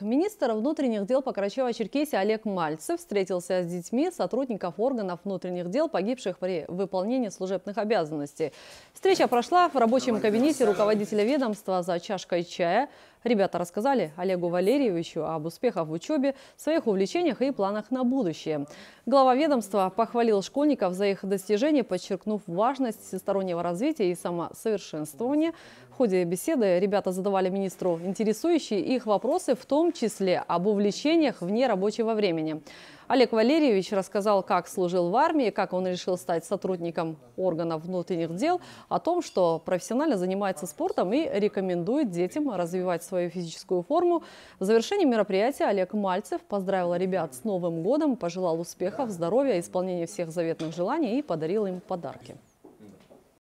Министр внутренних дел Покрачева-Черкесии Олег Мальцев встретился с детьми сотрудников органов внутренних дел, погибших при выполнении служебных обязанностей. Встреча прошла в рабочем кабинете руководителя ведомства за чашкой чая. Ребята рассказали Олегу Валерьевичу об успехах в учебе, своих увлечениях и планах на будущее. Глава ведомства похвалил школьников за их достижения, подчеркнув важность всестороннего развития и самосовершенствования. В ходе беседы ребята задавали министру интересующие их вопросы, в том числе об увлечениях вне рабочего времени. Олег Валерьевич рассказал, как служил в армии, как он решил стать сотрудником органов внутренних дел, о том, что профессионально занимается спортом и рекомендует детям развивать свою физическую форму. В завершении мероприятия Олег Мальцев поздравил ребят с Новым годом, пожелал успехов, здоровья, исполнения всех заветных желаний и подарил им подарки.